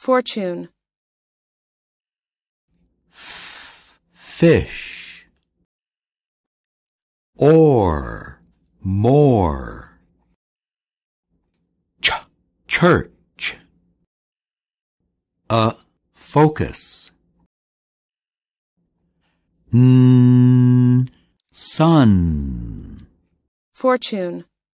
Fortune. Fish. Or. More. Ch church. A focus. N sun. Fortune.